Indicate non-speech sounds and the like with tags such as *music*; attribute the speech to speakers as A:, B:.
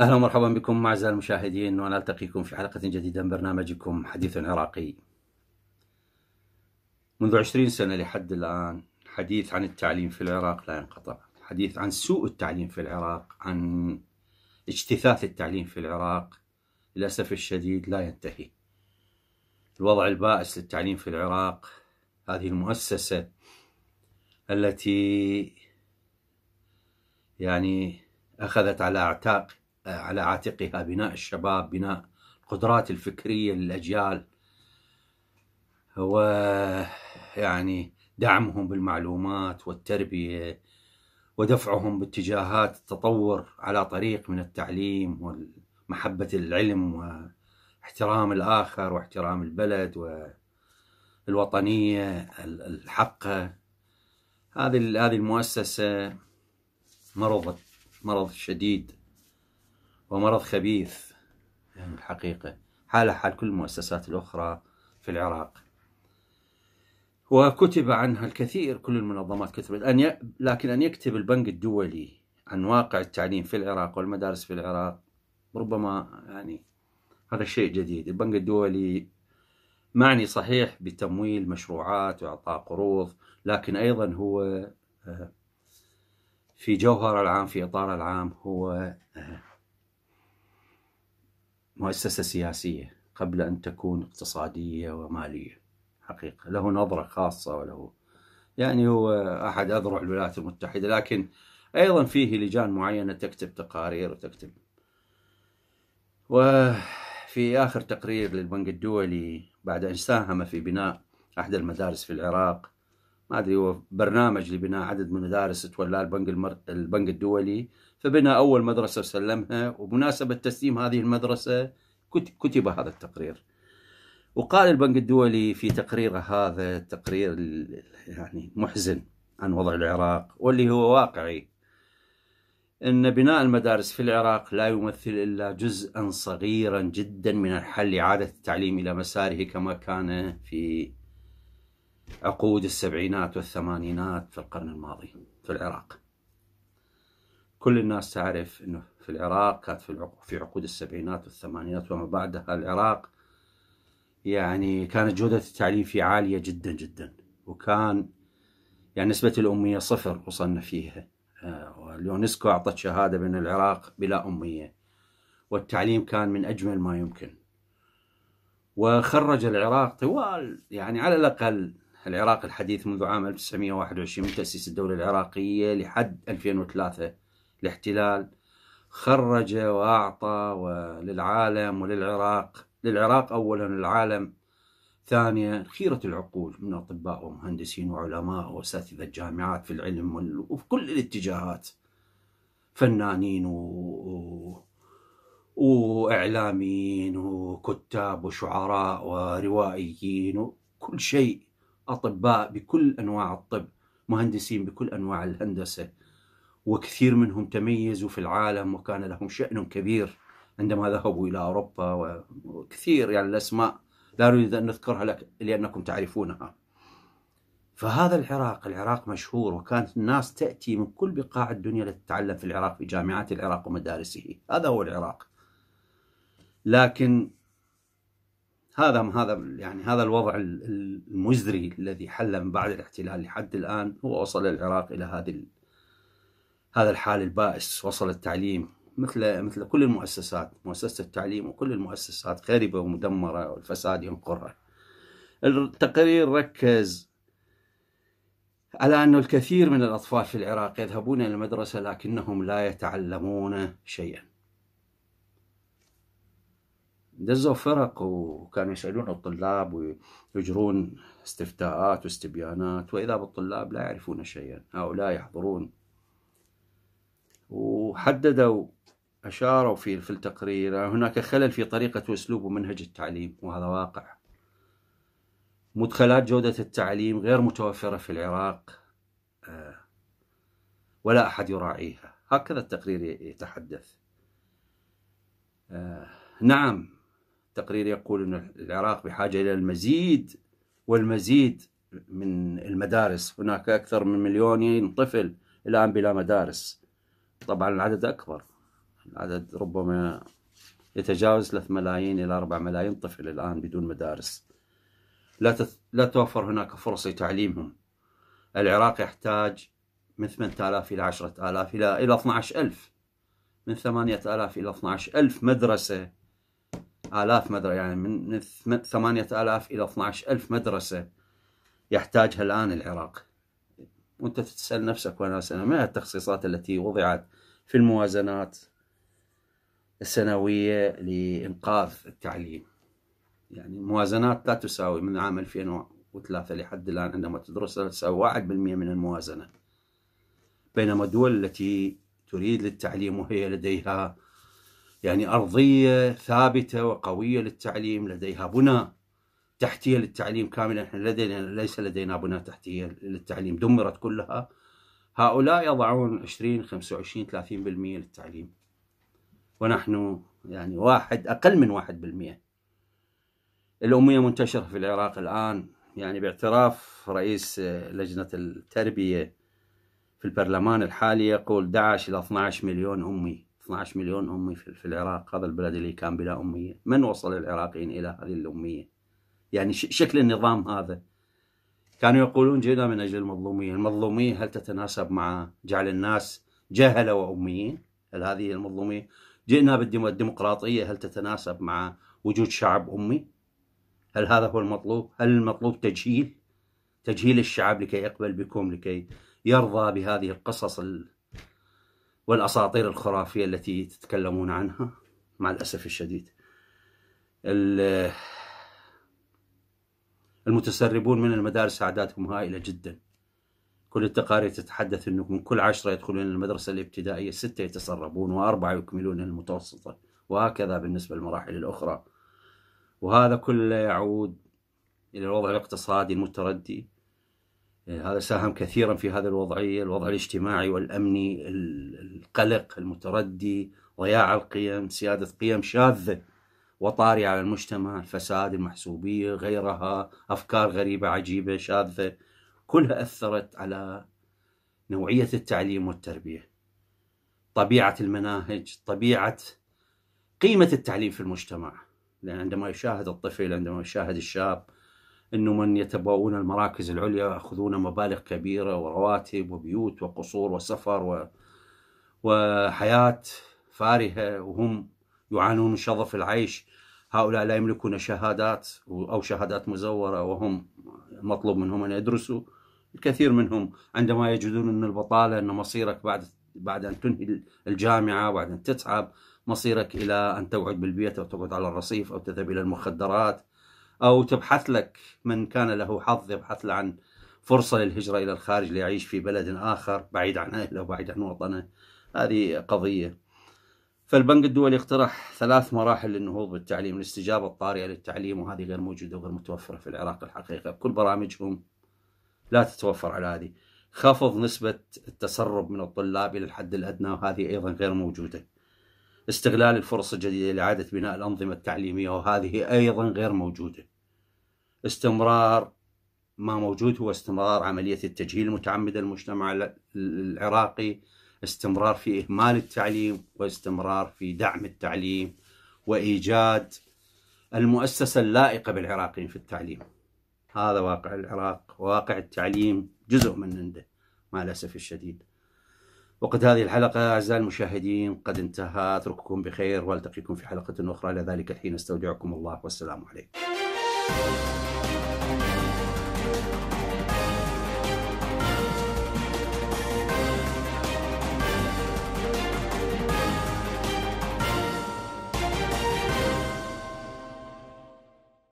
A: أهلا ومرحبا بكم أعزائي المشاهدين وأنا ألتقيكم في حلقة جديدة من برنامجكم حديث عراقي منذ عشرين سنة لحد الآن حديث عن التعليم في العراق لا ينقطع حديث عن سوء التعليم في العراق عن اجتثاث التعليم في العراق للأسف الشديد لا ينتهي الوضع البائس للتعليم في العراق هذه المؤسسة التي يعني أخذت على أعتاق آه، على عاتقها بناء الشباب بناء القدرات الفكرية للأجيال ويعني دعمهم بالمعلومات والتربية ودفعهم باتجاهات التطور على طريق من التعليم ومحبة العلم واحترام الآخر واحترام البلد والوطنية الحقة هذه هذه المؤسسة مرضت مرض شديد ومرض خبيث يعني الحقيقة حاله حال كل المؤسسات الأخرى في العراق وكتب عنها الكثير كل المنظمات كتبت أن ي... لكن أن يكتب البنك الدولي عن واقع التعليم في العراق والمدارس في العراق ربما يعني هذا شيء جديد البنك الدولي معني صحيح بتمويل مشروعات وإعطاء قروض لكن أيضا هو آه، في جوهر العام في إطار العام هو آه، مؤسسة سياسية قبل أن تكون اقتصادية ومالية حقيقة له نظرة خاصة وله يعني هو أحد أذرع الولايات المتحدة لكن أيضا فيه لجان معينة تكتب تقارير وتكتب وفي آخر تقرير للبنك الدولي بعد أن ساهم في بناء أحد المدارس في العراق ما ادري هو برنامج لبناء عدد من المدارس تولاه البنك المر... البنك الدولي فبنى اول مدرسه وسلمها وبمناسبه تسليم هذه المدرسه كتب هذا التقرير وقال البنك الدولي في تقريره هذا التقرير يعني محزن عن وضع العراق واللي هو واقعي ان بناء المدارس في العراق لا يمثل الا جزءا صغيرا جدا من الحل لاعاده التعليم الى مساره كما كان في عقود السبعينات والثمانينات في القرن الماضي في العراق كل الناس تعرف أنه في العراق كانت في عقود السبعينات والثمانينات وما بعدها العراق يعني كانت جودة التعليم فيه عالية جدا جدا وكان يعني نسبة الأمية صفر وصلنا فيها آه، واليونسكو أعطت شهادة بأن العراق بلا أمية والتعليم كان من أجمل ما يمكن وخرج العراق طوال يعني على الأقل العراق الحديث منذ عام 1921 من تأسيس الدولة العراقية لحد 2003 الاحتلال خرج وأعطى وللعالم وللعراق للعراق أولا العالم ثانيا خيرة العقول من أطباء ومهندسين وعلماء وأساتذة جامعات في العلم وفي كل الاتجاهات فنانين و... وإعلاميين وكتاب وشعراء وروائيين وكل شيء أطباء بكل أنواع الطب مهندسين بكل أنواع الهندسة وكثير منهم تميزوا في العالم وكان لهم شأن كبير عندما ذهبوا إلى أوروبا وكثير يعني الأسماء لا نريد أن نذكرها لك لأنكم تعرفونها فهذا العراق العراق مشهور وكانت الناس تأتي من كل بقاع الدنيا لتتعلم في العراق في جامعات العراق ومدارسه هذا هو العراق لكن هذا هذا يعني هذا الوضع المزري الذي حل من بعد الاحتلال لحد الان هو وصل العراق الى هذه هذا الحال البائس وصل التعليم مثل مثل كل المؤسسات مؤسسه التعليم وكل المؤسسات خربه ومدمره والفساد ينقرها التقرير ركز على أن الكثير من الأطفال في العراق يذهبون إلى المدرسة لكنهم لا يتعلمون شيئا دزوا فرق وكانوا يسألون الطلاب ويجرون استفتاءات واستبيانات وإذا بالطلاب لا يعرفون شيئا هؤلاء يحضرون وحددوا أشاروا في في التقرير هناك خلل في طريقة وأسلوب ومنهج التعليم وهذا واقع مدخلات جودة التعليم غير متوفرة في العراق آه، ولا أحد يراعيها هكذا التقرير يتحدث آه، نعم التقرير يقول أن العراق بحاجة إلى المزيد والمزيد من المدارس هناك أكثر من مليونين طفل الآن بلا مدارس طبعا العدد أكبر العدد ربما يتجاوز 3 ملايين إلى 4 ملايين طفل الآن بدون مدارس لا, تث... لا توفر هناك فرص لتعليمهم العراق يحتاج من 8000 إلى 10000 إلى إلى 12000 من 8000 إلى 12000 مدرسة آلاف مدرسة يعني من 8000 إلى 12000 مدرسة يحتاجها الآن العراق وأنت تسأل نفسك وأنا أسأل ما التخصيصات التي وضعت في الموازنات السنوية لإنقاذ التعليم يعني موازنات لا تساوي من عام 2003 لحد الآن عندما تدرسها تساوي 1% من الموازنة بينما الدول التي تريد للتعليم وهي لديها يعني أرضية ثابتة وقوية للتعليم لديها بنى تحتية للتعليم كاملة احنا لدينا ليس لدينا بنى تحتية للتعليم دمرت كلها هؤلاء يضعون 20 25 30% للتعليم ونحن يعني واحد أقل من 1% الأمية منتشرة في العراق الآن يعني باعتراف رئيس لجنة التربية في البرلمان الحالي يقول 11 إلى 12 مليون أمي 12 مليون أمي في العراق هذا البلد اللي كان بلا أمية من وصل العراقيين إلى هذه الأمية يعني شكل النظام هذا كانوا يقولون جئنا من أجل المظلومية المظلومية هل تتناسب مع جعل الناس جهلة وأميين هل هذه المظلومية جئنا بالديمقراطية هل تتناسب مع وجود شعب أمي هل هذا هو المطلوب هل المطلوب تجهيل تجهيل الشعب لكي يقبل بكم لكي يرضى بهذه القصص والأساطير الخرافية التي تتكلمون عنها مع الأسف الشديد المتسربون من المدارس أعدادهم هائلة جدا كل التقارير تتحدث أنه من كل عشرة يدخلون المدرسة الابتدائية ستة يتسربون وأربعة يكملون المتوسطة وهكذا بالنسبة للمراحل الأخرى وهذا كله يعود إلى الوضع الاقتصادي المتردي إيه، هذا ساهم كثيرا في هذه الوضعية الوضع الاجتماعي والأمني القلق المتردي ضياع القيم سيادة قيم شاذة وطارئة على المجتمع الفساد المحسوبية غيرها أفكار غريبة عجيبة شاذة كلها أثرت على نوعية التعليم والتربية طبيعة المناهج طبيعة قيمة التعليم في المجتمع لأن عندما يشاهد الطفل عندما يشاهد الشاب أنه من يتبوون المراكز العليا يأخذون مبالغ كبيرة ورواتب وبيوت وقصور وسفر و... وحياة فارهة وهم يعانون من شظف العيش هؤلاء لا يملكون شهادات أو شهادات مزورة وهم مطلوب منهم أن يدرسوا الكثير منهم عندما يجدون أن البطالة أن مصيرك بعد بعد أن تنهي الجامعة بعد أن تتعب مصيرك إلى أن تقعد بالبيت أو تقعد على الرصيف أو تذهب إلى المخدرات أو تبحث لك من كان له حظ يبحث له عن فرصة للهجرة إلى الخارج ليعيش في بلد آخر بعيد عن أهله *laughs* وبعيد عن وطنه هذه قضية فالبنك الدولي اقترح ثلاث مراحل للنهوض بالتعليم الاستجابة الطارئة للتعليم وهذه غير موجودة وغير متوفرة في العراق الحقيقة كل برامجهم لا تتوفر على هذه خفض نسبة التسرب من الطلاب إلى الحد الأدنى وهذه أيضا غير موجودة استغلال الفرص الجديدة لإعادة بناء الأنظمة التعليمية وهذه أيضا غير موجودة استمرار ما موجود هو استمرار عملية التجهيل المتعمدة للمجتمع العراقي استمرار في إهمال التعليم واستمرار في دعم التعليم وإيجاد المؤسسة اللائقة بالعراقيين في التعليم هذا واقع العراق واقع التعليم جزء من عنده مع الأسف الشديد وقد هذه الحلقة أعزائي المشاهدين قد انتهى أترككم بخير والتقيكم في حلقة أخرى إلى ذلك الحين استودعكم الله والسلام عليكم